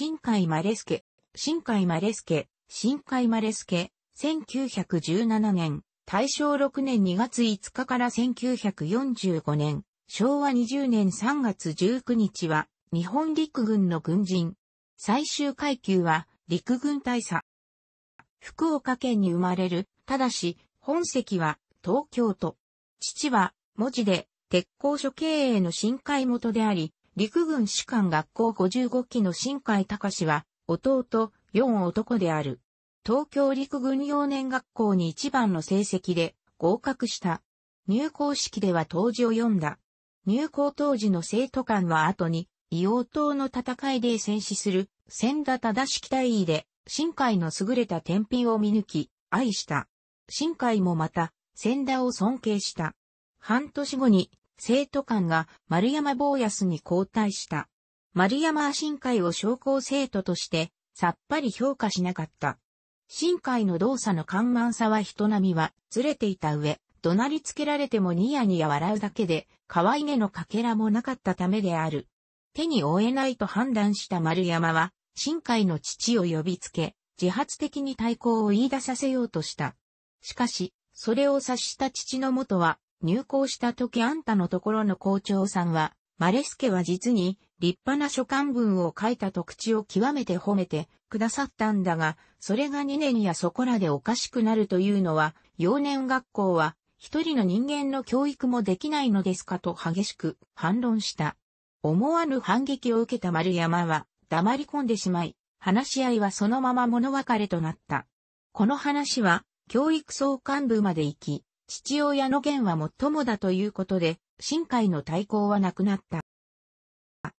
新海マレスケ、新海マレスケ、新海マレスケ、1917年、大正6年2月5日から1945年、昭和20年3月19日は、日本陸軍の軍人。最終階級は、陸軍大佐。福岡県に生まれる、ただし、本籍は、東京都。父は、文字で、鉄工所経営の深海元であり、陸軍士官学校55期の新海隆は、弟、4男である。東京陸軍幼年学校に一番の成績で合格した。入校式では当時を読んだ。入校当時の生徒間は後に、異王島の戦いで戦死する、千田正式大尉で、新海の優れた天品を見抜き、愛した。新海もまた、千田を尊敬した。半年後に生徒官が丸山坊安に交代した。丸山は新海を商工生徒として、さっぱり評価しなかった。新海の動作の緩慢さは人並みは、ずれていた上、怒鳴りつけられてもニヤニヤ笑うだけで、可愛げのかけらもなかったためである。手に負えないと判断した丸山は、新海の父を呼びつけ、自発的に対抗を言い出させようとした。しかし、それを察した父の元は、入校した時あんたのところの校長さんは、マレスケは実に立派な書簡文を書いたと口を極めて褒めてくださったんだが、それが2年やそこらでおかしくなるというのは、幼年学校は一人の人間の教育もできないのですかと激しく反論した。思わぬ反撃を受けた丸山は黙り込んでしまい、話し合いはそのまま物別れとなった。この話は教育総幹部まで行き、父親の件は最もだということで、新海の対抗はなくなった。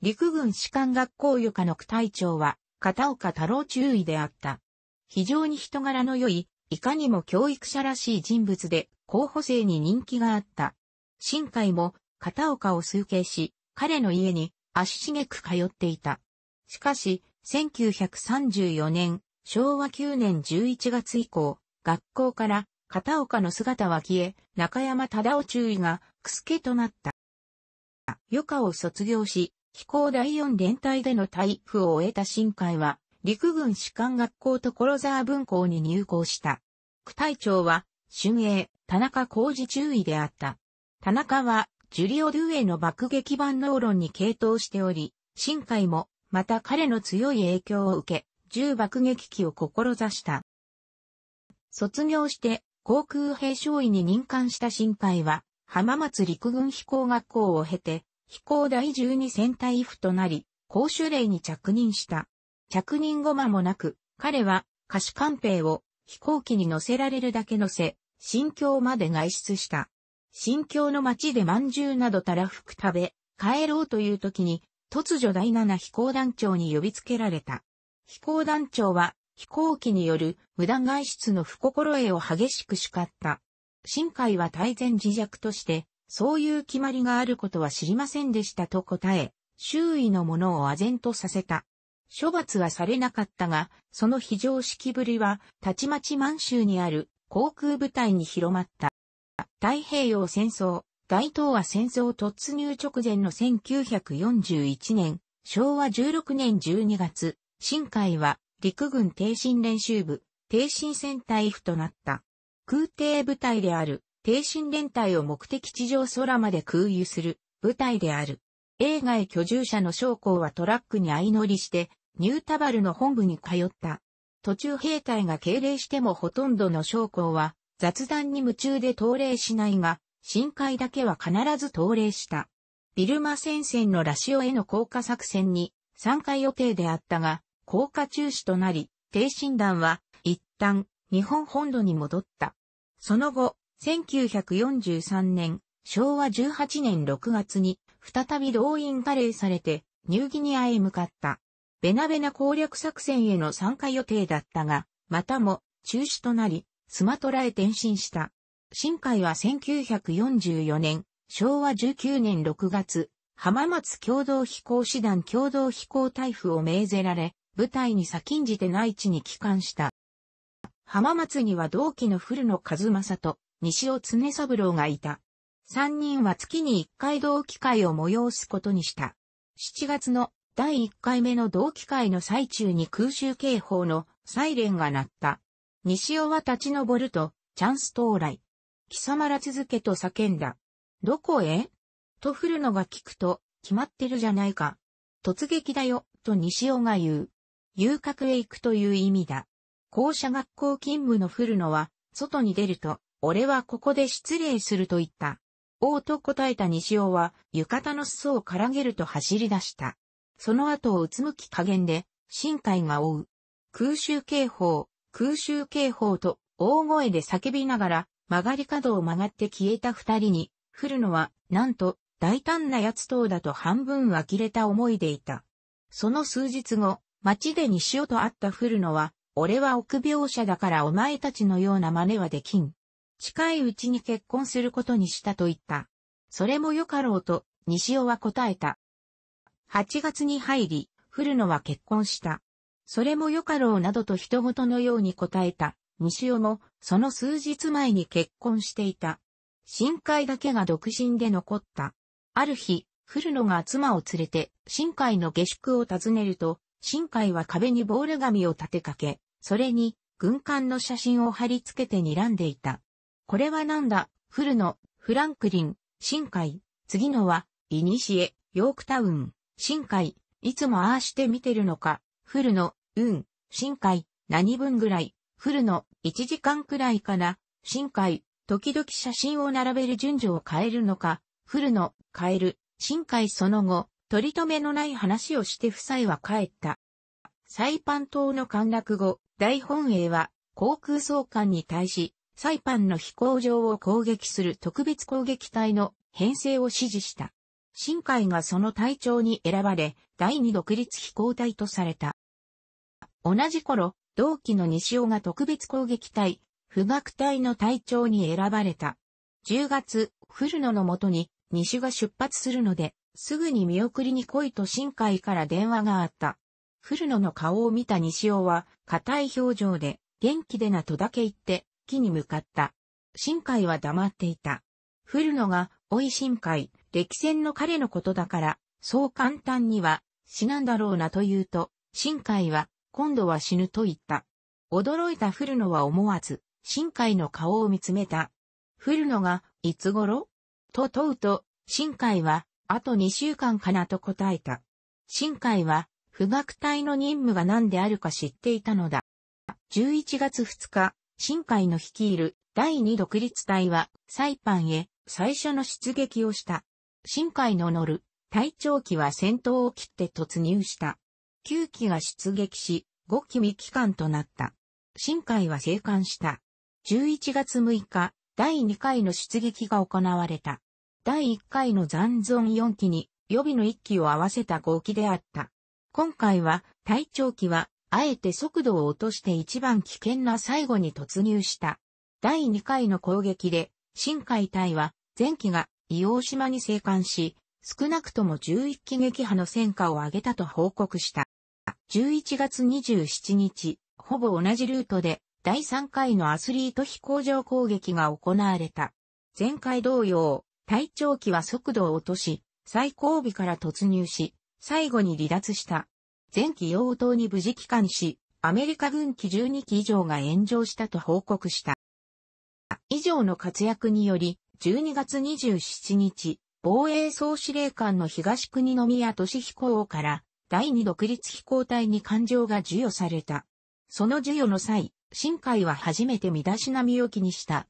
陸軍士官学校余下の区隊長は、片岡太郎中尉であった。非常に人柄の良い、いかにも教育者らしい人物で、候補生に人気があった。新海も、片岡を崇敬し、彼の家に足しげく通っていた。しかし、1934年、昭和9年11月以降、学校から片岡の姿は消え、中山忠夫注意が、くすけとなった。余暇を卒業し、飛行第四連隊での体育を終えた新海は、陸軍士官学校所沢分校に入校した。区隊長は、春英、田中浩二中尉であった。田中は、ジュリオ・ドゥエの爆撃版能論に傾倒しており、新海も、また彼の強い影響を受け、銃爆撃機を志した。卒業して、航空兵将尉に任官した新海は、浜松陸軍飛行学校を経て、飛行第12戦隊府となり、公主令に着任した。着任後間もなく、彼は、菓子官兵を飛行機に乗せられるだけ乗せ、新京まで外出した。新京の街で饅頭などたらふく食べ、帰ろうという時に、突如第7飛行団長に呼びつけられた。飛行団長は飛行機による無断外出の不心得を激しく叱った。新海は大前自弱として、そういう決まりがあることは知りませんでしたと答え、周囲の者を唖然とさせた。処罰はされなかったが、その非常識ぶりは、たちまち満州にある航空部隊に広まった。太平洋戦争、大東亜戦争突入直前の1941年、昭和16年12月、新海は陸軍挺身練習部、挺身戦隊府となった。空挺部隊である、挺身連隊を目的地上空まで空輸する部隊である。映画へ居住者の将校はトラックに相乗りして、ニュータバルの本部に通った。途中兵隊が敬礼してもほとんどの将校は、雑談に夢中で登礼しないが、深海だけは必ず登礼した。ビルマ戦線のラシオへの降下作戦に参加予定であったが、降下中止となり、低診断は一旦日本本土に戻った。その後、1943年、昭和18年6月に再び動員加齢されてニューギニアへ向かった。ベナベナ攻略作戦への参加予定だったが、またも中止となり、スマトラへ転身した。新海は1944年、昭和19年6月、浜松共同飛行士団共同飛行台風を命ぜられ、部隊に先んじて内地に帰還した。浜松には同期の古野和正と西尾常三郎がいた。三人は月に一回同期会を催すことにした。7月の第一回目の同期会の最中に空襲警報のサイレンが鳴った。西尾は立ち上ると、チャンス到来。貴様ら続けと叫んだ。どこへと古野が聞くと、決まってるじゃないか。突撃だよ、と西尾が言う。遊郭へ行くという意味だ。校舎学校勤務のるのは、外に出ると、俺はここで失礼すると言った。おうと答えた西尾は、浴衣の裾をからげると走り出した。その後をうつむき加減で、深海が追う。空襲警報、空襲警報と、大声で叫びながら、曲がり角を曲がって消えた二人に、降るのは、なんと、大胆な奴等だと半分呆れた思いでいた。その数日後、街で西尾と会った古野は、俺は臆病者だからお前たちのような真似はできん。近いうちに結婚することにしたと言った。それもよかろうと、西尾は答えた。8月に入り、古野は結婚した。それもよかろうなどと人事のように答えた。西尾も、その数日前に結婚していた。深海だけが独身で残った。ある日、古野が妻を連れて、深海の下宿を訪ねると、新海は壁にボール紙を立てかけ、それに軍艦の写真を貼り付けて睨んでいた。これはなんだ、フルノ、フランクリン、新海、次のは、イニシエ、ヨークタウン、新海、いつもああして見てるのか、フルノ、うん、新海、何分ぐらい、フルノ、1時間くらいかな、新海、時々写真を並べる順序を変えるのか、フルノ、変える、新海その後、取り留めのない話をして夫妻は帰った。サイパン島の陥落後、大本営は航空総監に対し、サイパンの飛行場を攻撃する特別攻撃隊の編成を指示した。新海がその隊長に選ばれ、第二独立飛行隊とされた。同じ頃、同期の西尾が特別攻撃隊、不学隊の隊長に選ばれた。10月、古野のもとに西が出発するので、すぐに見送りに来いと深海から電話があった。古野の顔を見た西尾は、硬い表情で、元気でなとだけ言って、木に向かった。深海は黙っていた。古野が、おい深海、歴戦の彼のことだから、そう簡単には、死なんだろうなと言うと、深海は、今度は死ぬと言った。驚いた古野は思わず、深海の顔を見つめた。古野が、いつ頃と問うと、深海は、あと2週間かなと答えた。新海は、不学隊の任務が何であるか知っていたのだ。11月2日、新海の率いる第2独立隊は、サイパンへ最初の出撃をした。新海の乗る隊長機は戦闘を切って突入した。9機が出撃し、5機未帰還となった。新海は生還した。11月6日、第2回の出撃が行われた。第1回の残存4期に予備の1期を合わせた合期であった。今回は、隊長期は、あえて速度を落として一番危険な最後に突入した。第2回の攻撃で、新海隊は、前期が伊黄島に生還し、少なくとも11機撃破の戦果を上げたと報告した。11月27日、ほぼ同じルートで、第3回のアスリート飛行場攻撃が行われた。前回同様、体長機は速度を落とし、最後尾から突入し、最後に離脱した。前期用途に無事帰還し、アメリカ軍機12機以上が炎上したと報告した。以上の活躍により、12月27日、防衛総司令官の東国宮俊彦王から第2独立飛行隊に艦上が授与された。その授与の際、新海は初めて身だしなみを気にした。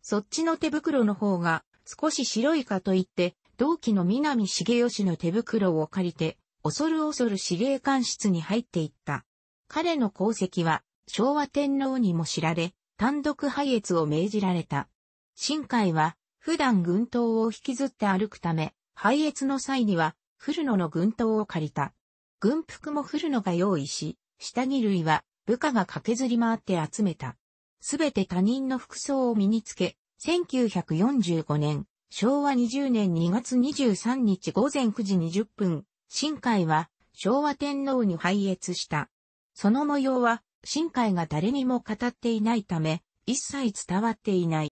そっちの手袋の方が少し白いかと言って、同期の南重義の手袋を借りて、恐る恐る司令官室に入っていった。彼の功績は、昭和天皇にも知られ、単独配越を命じられた。新海は、普段軍刀を引きずって歩くため、配越の際には、古野の軍刀を借りた。軍服も古野が用意し、下着類は部下が駆けずり回って集めた。すべて他人の服装を身につけ、1945年、昭和20年2月23日午前9時20分、新海は昭和天皇に拝謁した。その模様は、新海が誰にも語っていないため、一切伝わっていない。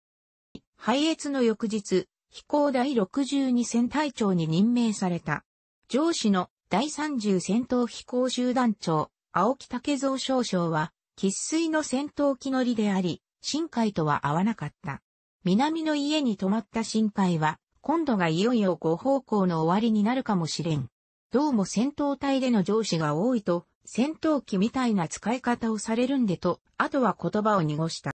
拝謁の翌日、飛行第62戦隊長に任命された。上司の第30戦闘飛行集団長、青木武蔵少将は、喫水の戦闘機乗りであり、新海とは合わなかった。南の家に泊まった心配は、今度がいよいよご方向の終わりになるかもしれん。どうも戦闘隊での上司が多いと、戦闘機みたいな使い方をされるんでと、あとは言葉を濁した。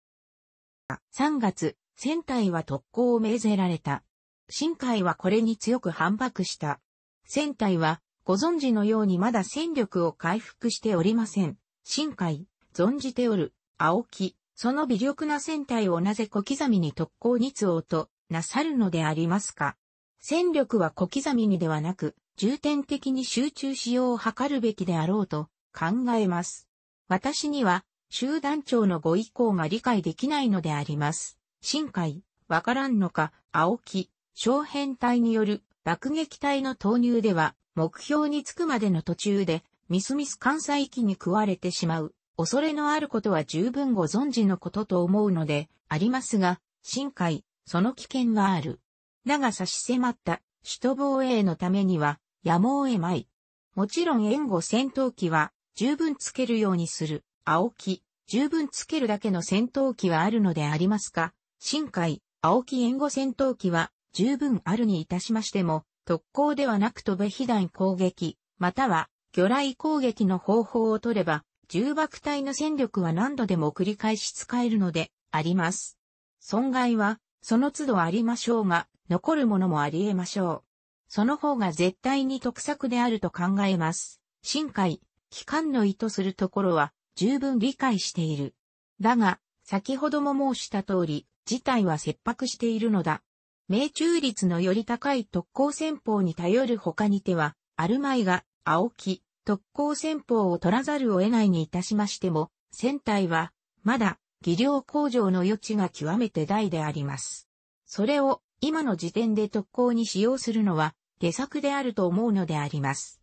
3月、船隊は特攻を命ぜられた。深海はこれに強く反駁した。船隊は、ご存知のようにまだ戦力を回復しておりません。深海、存じておる、青木、その微力な戦隊をなぜ小刻みに特攻に応となさるのでありますか戦力は小刻みにではなく、重点的に集中しようを図るべきであろうと考えます。私には、集団長のご意向が理解できないのであります。深海、わからんのか、青木、小編隊による爆撃隊の投入では、目標に着くまでの途中で、ミスミス関西機に食われてしまう恐れのあることは十分ご存知のことと思うので、ありますが、深海、その危険はある。だが差し迫った、首都防衛のためには、やむを得まい。もちろん援護戦闘機は、十分つけるようにする、青木、十分つけるだけの戦闘機はあるのでありますか、深海、青木援護戦闘機は、十分あるにいたしましても、特攻ではなく飛べ被弾攻撃、または魚雷攻撃の方法を取れば、重爆体の戦力は何度でも繰り返し使えるので、あります。損害は、その都度ありましょうが、残るものもあり得ましょう。その方が絶対に得策であると考えます。深海、機関の意図するところは、十分理解している。だが、先ほども申した通り、事態は切迫しているのだ。命中率のより高い特攻戦法に頼る他に手は、あるまいが、青木、特攻戦法を取らざるを得ないにいたしましても、船体は、まだ、技量向上の余地が極めて大であります。それを、今の時点で特攻に使用するのは、下策であると思うのであります。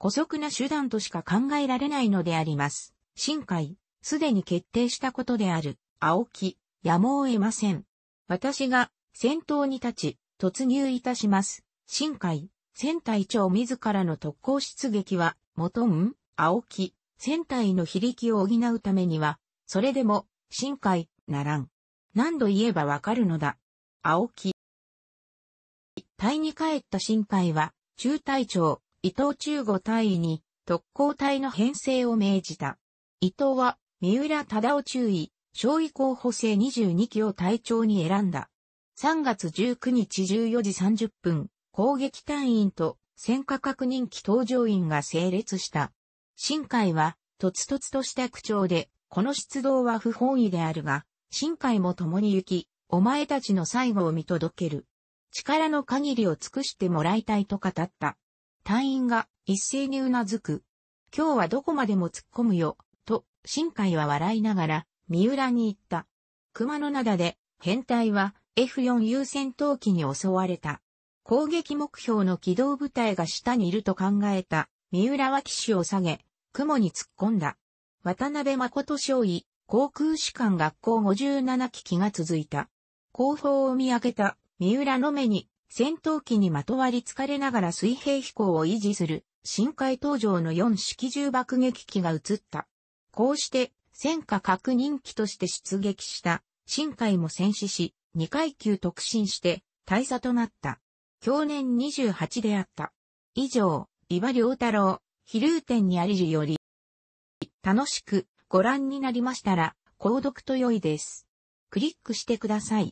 古速な手段としか考えられないのであります。深海、すでに決定したことである、青木、やむを得ません。私が、戦闘に立ち、突入いたします。深海、船隊長自らの特攻出撃は、もとん、青木、船体の非力を補うためには、それでも、深海、ならん。何度言えばわかるのだ。青木。隊に帰った深海は、中隊長、伊藤中五隊員に、特攻隊の編成を命じた。伊藤は、三浦忠夫中尉、小尉候補生22期を隊長に選んだ。3月19日14時30分、攻撃隊員と戦火確認機搭乗員が整列した。新海は、とつとつとした口調で、この出動は不本意であるが、新海も共に行き、お前たちの最後を見届ける。力の限りを尽くしてもらいたいと語った。隊員が一斉にうなずく。今日はどこまでも突っ込むよ、と、新海は笑いながら、三浦に言った。熊の灘で、変態は F4U 戦闘機に襲われた。攻撃目標の機動部隊が下にいると考えた、三浦は機種を下げ、雲に突っ込んだ。渡辺誠将尉、航空士官学校57機機が続いた。後方を見上げた三浦の目に、戦闘機にまとわりつかれながら水平飛行を維持する、深海登場の4式重爆撃機が移った。こうして、戦火確認機として出撃した、深海も戦死し、2階級特進して、大佐となった。去年28であった。以上、リバ良太郎、飛テ店にありるより、楽しくご覧になりましたら、購読と良いです。クリックしてください。